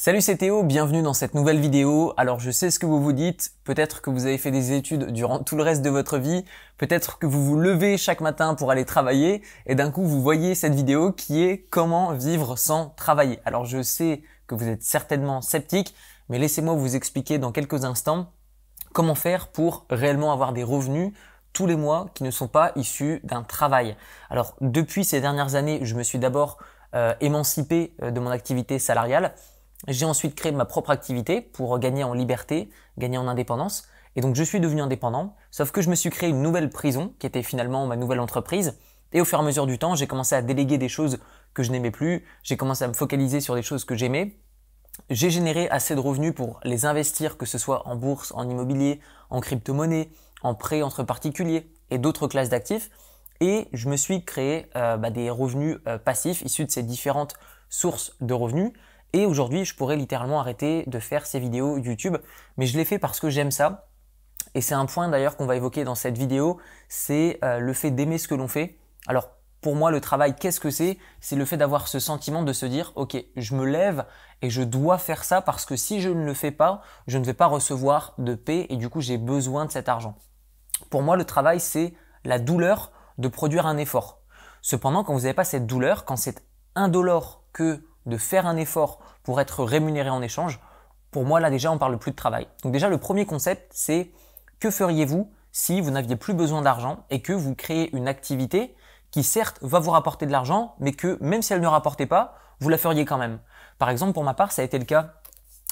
Salut c'est Théo, bienvenue dans cette nouvelle vidéo. Alors je sais ce que vous vous dites, peut-être que vous avez fait des études durant tout le reste de votre vie, peut-être que vous vous levez chaque matin pour aller travailler et d'un coup vous voyez cette vidéo qui est comment vivre sans travailler. Alors je sais que vous êtes certainement sceptique, mais laissez-moi vous expliquer dans quelques instants comment faire pour réellement avoir des revenus tous les mois qui ne sont pas issus d'un travail. Alors depuis ces dernières années, je me suis d'abord euh, émancipé euh, de mon activité salariale j'ai ensuite créé ma propre activité pour gagner en liberté, gagner en indépendance. Et donc je suis devenu indépendant, sauf que je me suis créé une nouvelle prison, qui était finalement ma nouvelle entreprise. Et au fur et à mesure du temps, j'ai commencé à déléguer des choses que je n'aimais plus, j'ai commencé à me focaliser sur des choses que j'aimais. J'ai généré assez de revenus pour les investir, que ce soit en bourse, en immobilier, en crypto-monnaie, en prêt entre particuliers et d'autres classes d'actifs. Et je me suis créé euh, bah, des revenus euh, passifs issus de ces différentes sources de revenus. Et aujourd'hui, je pourrais littéralement arrêter de faire ces vidéos YouTube, mais je les fais parce que j'aime ça. Et c'est un point d'ailleurs qu'on va évoquer dans cette vidéo, c'est euh, le fait d'aimer ce que l'on fait. Alors pour moi, le travail, qu'est-ce que c'est C'est le fait d'avoir ce sentiment de se dire, ok, je me lève et je dois faire ça parce que si je ne le fais pas, je ne vais pas recevoir de paix et du coup, j'ai besoin de cet argent. Pour moi, le travail, c'est la douleur de produire un effort. Cependant, quand vous n'avez pas cette douleur, quand c'est indolore que de faire un effort pour être rémunéré en échange, pour moi là déjà on parle plus de travail. Donc déjà le premier concept c'est que feriez-vous si vous n'aviez plus besoin d'argent et que vous créez une activité qui certes va vous rapporter de l'argent, mais que même si elle ne rapportait pas, vous la feriez quand même. Par exemple, pour ma part, ça a été le cas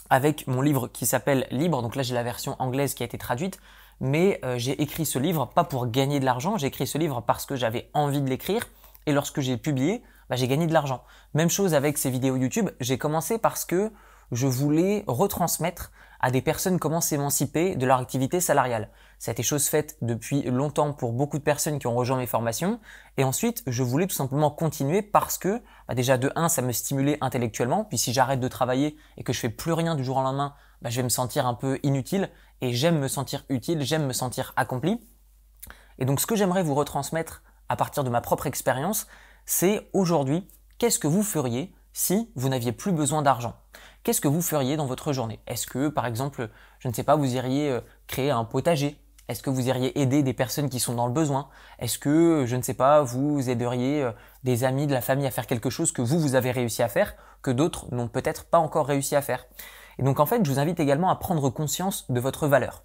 avec mon livre qui s'appelle Libre. Donc là, j'ai la version anglaise qui a été traduite, mais euh, j'ai écrit ce livre pas pour gagner de l'argent, j'ai écrit ce livre parce que j'avais envie de l'écrire. Et lorsque j'ai publié, bah, j'ai gagné de l'argent. Même chose avec ces vidéos YouTube, j'ai commencé parce que je voulais retransmettre à des personnes comment s'émanciper de leur activité salariale. Ça a été chose faite depuis longtemps pour beaucoup de personnes qui ont rejoint mes formations. Et ensuite, je voulais tout simplement continuer parce que, bah, déjà de un, ça me stimulait intellectuellement. Puis si j'arrête de travailler et que je fais plus rien du jour au lendemain, bah, je vais me sentir un peu inutile. Et j'aime me sentir utile, j'aime me sentir accompli. Et donc ce que j'aimerais vous retransmettre à partir de ma propre expérience, c'est aujourd'hui, qu'est-ce que vous feriez si vous n'aviez plus besoin d'argent Qu'est-ce que vous feriez dans votre journée Est-ce que, par exemple, je ne sais pas, vous iriez euh, créer un potager Est-ce que vous iriez aider des personnes qui sont dans le besoin Est-ce que, je ne sais pas, vous aideriez euh, des amis, de la famille à faire quelque chose que vous, vous avez réussi à faire, que d'autres n'ont peut-être pas encore réussi à faire Et donc, en fait, je vous invite également à prendre conscience de votre valeur.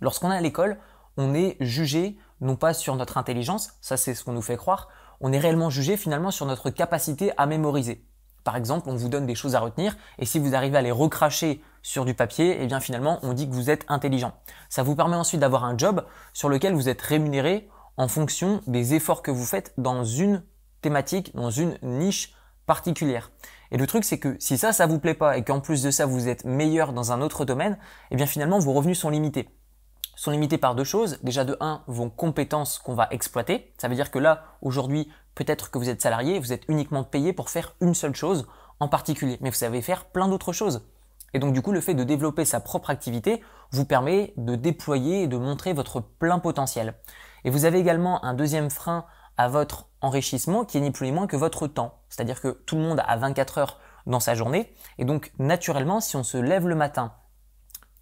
Lorsqu'on est à l'école, on est jugé non pas sur notre intelligence, ça c'est ce qu'on nous fait croire, on est réellement jugé finalement sur notre capacité à mémoriser. Par exemple, on vous donne des choses à retenir et si vous arrivez à les recracher sur du papier, et eh bien finalement, on dit que vous êtes intelligent. Ça vous permet ensuite d'avoir un job sur lequel vous êtes rémunéré en fonction des efforts que vous faites dans une thématique, dans une niche particulière. Et le truc, c'est que si ça, ça vous plaît pas et qu'en plus de ça, vous êtes meilleur dans un autre domaine, eh bien finalement, vos revenus sont limités sont limités par deux choses. Déjà de un, vos compétences qu'on va exploiter. Ça veut dire que là, aujourd'hui, peut-être que vous êtes salarié, vous êtes uniquement payé pour faire une seule chose en particulier, mais vous savez faire plein d'autres choses. Et donc du coup, le fait de développer sa propre activité vous permet de déployer et de montrer votre plein potentiel. Et vous avez également un deuxième frein à votre enrichissement qui est ni plus ni moins que votre temps. C'est-à-dire que tout le monde a 24 heures dans sa journée. Et donc naturellement, si on se lève le matin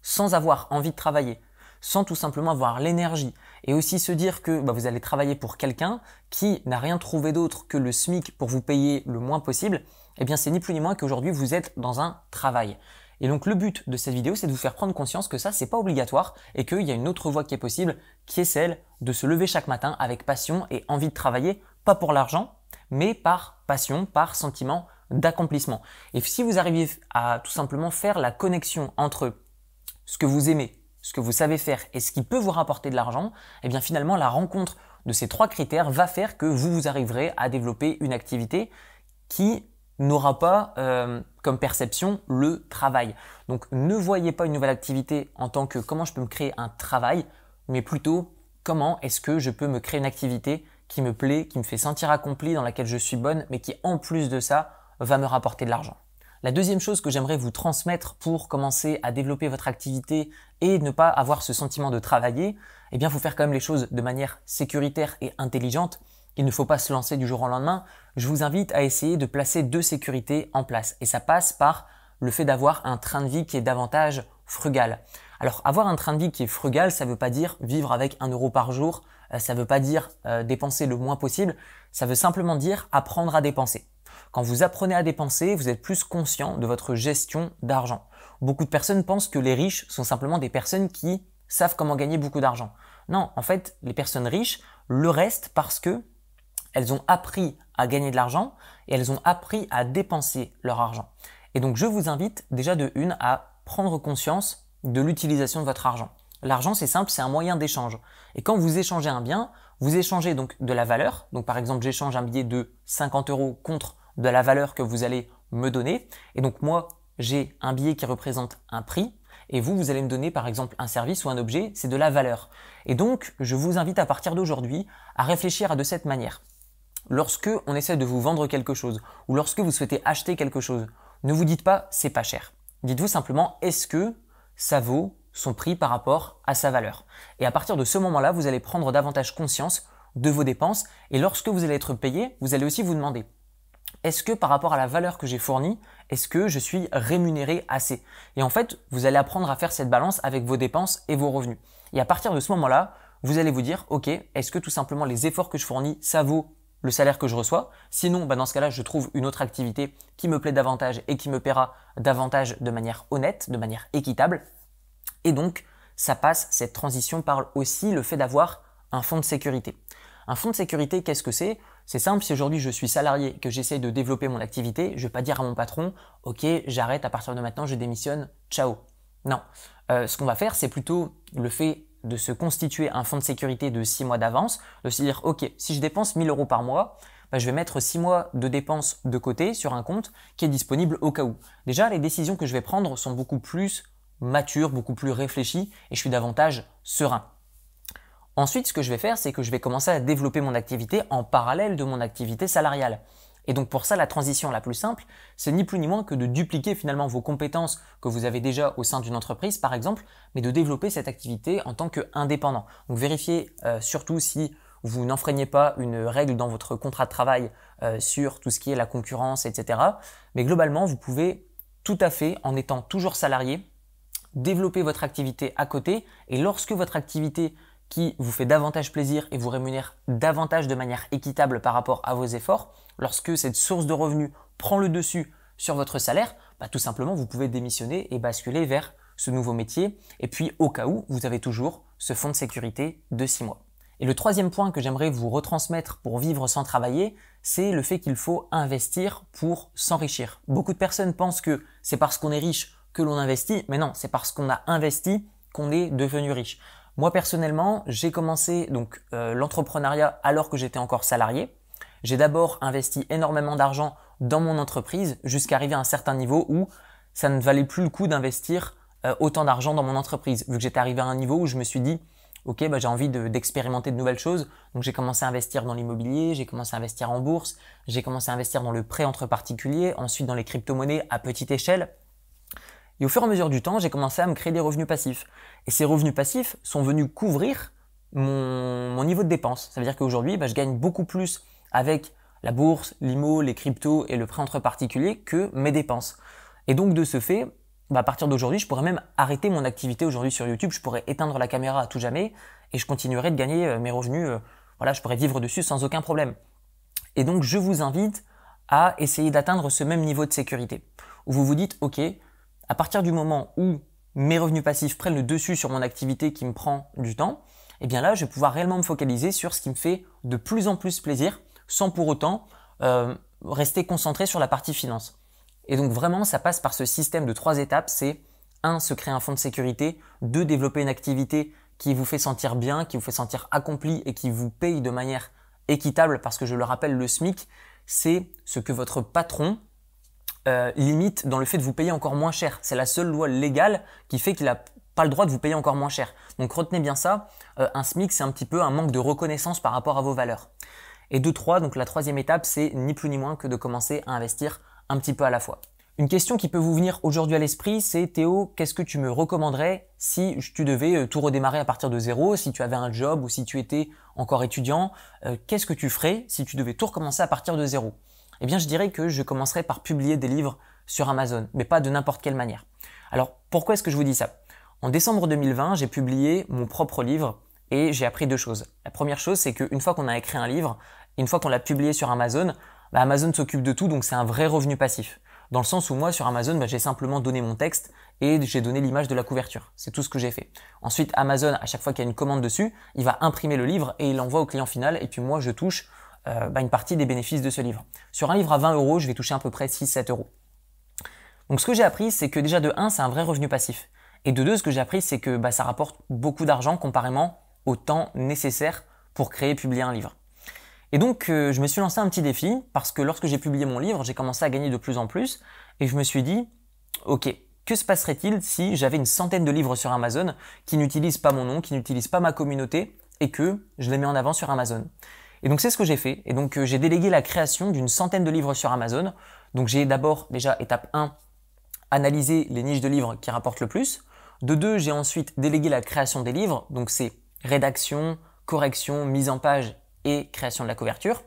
sans avoir envie de travailler, sans tout simplement avoir l'énergie. Et aussi se dire que bah, vous allez travailler pour quelqu'un qui n'a rien trouvé d'autre que le SMIC pour vous payer le moins possible, eh bien c'est ni plus ni moins qu'aujourd'hui vous êtes dans un travail. Et donc le but de cette vidéo, c'est de vous faire prendre conscience que ça, c'est pas obligatoire et qu'il y a une autre voie qui est possible, qui est celle de se lever chaque matin avec passion et envie de travailler, pas pour l'argent, mais par passion, par sentiment d'accomplissement. Et si vous arrivez à tout simplement faire la connexion entre ce que vous aimez, ce que vous savez faire et ce qui peut vous rapporter de l'argent, et eh bien finalement la rencontre de ces trois critères va faire que vous vous arriverez à développer une activité qui n'aura pas euh, comme perception le travail. Donc ne voyez pas une nouvelle activité en tant que comment je peux me créer un travail, mais plutôt comment est-ce que je peux me créer une activité qui me plaît, qui me fait sentir accompli, dans laquelle je suis bonne, mais qui en plus de ça va me rapporter de l'argent. La deuxième chose que j'aimerais vous transmettre pour commencer à développer votre activité et ne pas avoir ce sentiment de travailler, eh bien, faut faire quand même les choses de manière sécuritaire et intelligente. Il ne faut pas se lancer du jour au lendemain. Je vous invite à essayer de placer deux sécurités en place. Et ça passe par le fait d'avoir un train de vie qui est davantage frugal. Alors, avoir un train de vie qui est frugal, ça ne veut pas dire vivre avec un euro par jour, euh, ça ne veut pas dire euh, dépenser le moins possible, ça veut simplement dire apprendre à dépenser. Quand vous apprenez à dépenser, vous êtes plus conscient de votre gestion d'argent. Beaucoup de personnes pensent que les riches sont simplement des personnes qui savent comment gagner beaucoup d'argent. Non, en fait, les personnes riches le restent parce que elles ont appris à gagner de l'argent et elles ont appris à dépenser leur argent. Et donc, je vous invite déjà de une à prendre conscience de l'utilisation de votre argent. L'argent, c'est simple, c'est un moyen d'échange. Et quand vous échangez un bien, vous échangez donc de la valeur. Donc, par exemple, j'échange un billet de 50 euros contre de la valeur que vous allez me donner. Et donc moi, j'ai un billet qui représente un prix, et vous, vous allez me donner par exemple un service ou un objet, c'est de la valeur. Et donc, je vous invite à partir d'aujourd'hui à réfléchir à de cette manière. Lorsque on essaie de vous vendre quelque chose, ou lorsque vous souhaitez acheter quelque chose, ne vous dites pas c'est pas cher. Dites-vous simplement est-ce que ça vaut son prix par rapport à sa valeur. Et à partir de ce moment-là, vous allez prendre davantage conscience de vos dépenses et lorsque vous allez être payé, vous allez aussi vous demander est-ce que par rapport à la valeur que j'ai fournie, est-ce que je suis rémunéré assez Et en fait, vous allez apprendre à faire cette balance avec vos dépenses et vos revenus. Et à partir de ce moment-là, vous allez vous dire, ok, est-ce que tout simplement les efforts que je fournis, ça vaut le salaire que je reçois Sinon, bah, dans ce cas-là, je trouve une autre activité qui me plaît davantage et qui me paiera davantage de manière honnête, de manière équitable. Et donc, ça passe, cette transition parle aussi le fait d'avoir un fonds de sécurité. Un fonds de sécurité, qu'est-ce que c'est c'est simple, si aujourd'hui je suis salarié, que j'essaye de développer mon activité, je ne vais pas dire à mon patron, ok, j'arrête à partir de maintenant, je démissionne, ciao. Non. Euh, ce qu'on va faire, c'est plutôt le fait de se constituer un fonds de sécurité de 6 mois d'avance, de se dire, ok, si je dépense 1000 euros par mois, bah, je vais mettre 6 mois de dépenses de côté sur un compte qui est disponible au cas où. Déjà, les décisions que je vais prendre sont beaucoup plus matures, beaucoup plus réfléchies, et je suis davantage serein. Ensuite, ce que je vais faire, c'est que je vais commencer à développer mon activité en parallèle de mon activité salariale. Et donc pour ça, la transition la plus simple, c'est ni plus ni moins que de dupliquer finalement vos compétences que vous avez déjà au sein d'une entreprise, par exemple, mais de développer cette activité en tant qu'indépendant. Donc vérifiez euh, surtout si vous n'enfreignez pas une règle dans votre contrat de travail euh, sur tout ce qui est la concurrence, etc. Mais globalement, vous pouvez tout à fait, en étant toujours salarié, développer votre activité à côté. Et lorsque votre activité qui vous fait davantage plaisir et vous rémunère davantage de manière équitable par rapport à vos efforts, lorsque cette source de revenus prend le dessus sur votre salaire, bah, tout simplement vous pouvez démissionner et basculer vers ce nouveau métier. Et puis au cas où, vous avez toujours ce fonds de sécurité de 6 mois. Et le troisième point que j'aimerais vous retransmettre pour vivre sans travailler, c'est le fait qu'il faut investir pour s'enrichir. Beaucoup de personnes pensent que c'est parce qu'on est riche que l'on investit, mais non, c'est parce qu'on a investi qu'on est devenu riche. Moi personnellement, j'ai commencé donc euh, l'entrepreneuriat alors que j'étais encore salarié. J'ai d'abord investi énormément d'argent dans mon entreprise jusqu'à arriver à un certain niveau où ça ne valait plus le coup d'investir euh, autant d'argent dans mon entreprise vu que j'étais arrivé à un niveau où je me suis dit ok bah, j'ai envie d'expérimenter de, de nouvelles choses donc j'ai commencé à investir dans l'immobilier j'ai commencé à investir en bourse j'ai commencé à investir dans le prêt entre particuliers ensuite dans les crypto monnaies à petite échelle et au fur et à mesure du temps, j'ai commencé à me créer des revenus passifs. Et ces revenus passifs sont venus couvrir mon, niveau de dépense. Ça veut dire qu'aujourd'hui, bah, je gagne beaucoup plus avec la bourse, l'IMO, les cryptos et le prêt entre particuliers que mes dépenses. Et donc de ce fait, bah, à partir d'aujourd'hui, je pourrais même arrêter mon activité aujourd'hui sur YouTube, je pourrais éteindre la caméra à tout jamais et je continuerai de gagner euh, mes revenus. Euh, voilà, je pourrais vivre dessus sans aucun problème. Et donc je vous invite à essayer d'atteindre ce même niveau de sécurité où vous vous dites, ok, à partir du moment où mes revenus passifs prennent le dessus sur mon activité qui me prend du temps, eh bien là, je vais pouvoir réellement me focaliser sur ce qui me fait de plus en plus plaisir, sans pour autant euh, rester concentré sur la partie finance. Et donc vraiment, ça passe par ce système de trois étapes. C'est un Se créer un fonds de sécurité. 2. Développer une activité qui vous fait sentir bien, qui vous fait sentir accompli et qui vous paye de manière équitable, parce que je le rappelle, le SMIC, c'est ce que votre patron euh, limite dans le fait de vous payer encore moins cher. C'est la seule loi légale qui fait qu'il n'a pas le droit de vous payer encore moins cher. Donc retenez bien ça, euh, un SMIC c'est un petit peu un manque de reconnaissance par rapport à vos valeurs. Et 2 trois donc la troisième étape, c'est ni plus ni moins que de commencer à investir un petit peu à la fois. Une question qui peut vous venir aujourd'hui à l'esprit, c'est Théo, qu'est-ce que tu me recommanderais si tu devais euh, tout redémarrer à partir de zéro, si tu avais un job ou si tu étais encore étudiant, qu'est-ce que tu ferais si tu devais tout recommencer à partir de zéro eh bien, je dirais que je commencerai par publier des livres sur Amazon, mais pas de n'importe quelle manière. Alors, pourquoi est-ce que je vous dis ça En décembre 2020, j'ai publié mon propre livre et j'ai appris deux choses. La première chose, c'est qu'une fois qu'on a écrit un livre, une fois qu'on l'a publié sur Amazon, bah, Amazon s'occupe de tout, donc c'est un vrai revenu passif. Dans le sens où moi, sur Amazon, bah, j'ai simplement donné mon texte et j'ai donné l'image de la couverture. C'est tout ce que j'ai fait. Ensuite, Amazon, à chaque fois qu'il y a une commande dessus, il va imprimer le livre et il l'envoie au client final, et puis moi, je touche euh, bah, une partie des bénéfices de ce livre. Sur un livre à 20 euros, je vais toucher à peu près 6-7 euros. Donc ce que j'ai appris, c'est que déjà de 1, c'est un vrai revenu passif. Et de 2, ce que j'ai appris, c'est que bah, ça rapporte beaucoup d'argent comparément au temps nécessaire pour créer et publier un livre. Et donc euh, je me suis lancé un petit défi, parce que lorsque j'ai publié mon livre, j'ai commencé à gagner de plus en plus, et je me suis dit, ok, que se passerait-il si j'avais une centaine de livres sur Amazon qui n'utilisent pas mon nom, qui n'utilisent pas ma communauté, et que je les mets en avant sur Amazon donc c'est ce que j'ai fait. Et donc euh, j'ai délégué la création d'une centaine de livres sur Amazon. Donc j'ai d'abord déjà étape 1, analyser les niches de livres qui rapportent le plus. De 2, j'ai ensuite délégué la création des livres. Donc c'est rédaction, correction, mise en page et création de la couverture.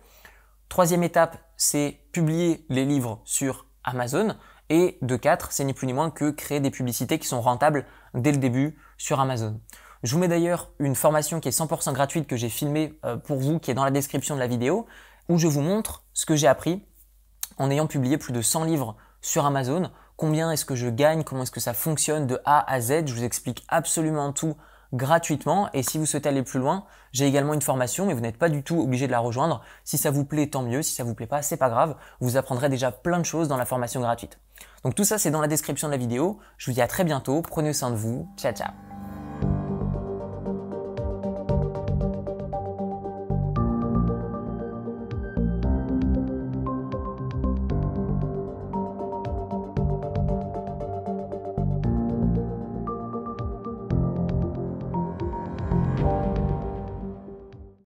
Troisième étape, c'est publier les livres sur Amazon. Et de 4, c'est ni plus ni moins que créer des publicités qui sont rentables dès le début sur Amazon. Je vous mets d'ailleurs une formation qui est 100% gratuite que j'ai filmée euh, pour vous, qui est dans la description de la vidéo, où je vous montre ce que j'ai appris en ayant publié plus de 100 livres sur Amazon. Combien est-ce que je gagne Comment est-ce que ça fonctionne de A à Z Je vous explique absolument tout gratuitement. Et si vous souhaitez aller plus loin, j'ai également une formation, mais vous n'êtes pas du tout obligé de la rejoindre. Si ça vous plaît, tant mieux. Si ça vous plaît pas, c'est pas grave. Vous apprendrez déjà plein de choses dans la formation gratuite. Donc tout ça, c'est dans la description de la vidéo. Je vous dis à très bientôt. Prenez soin de vous. Ciao, ciao.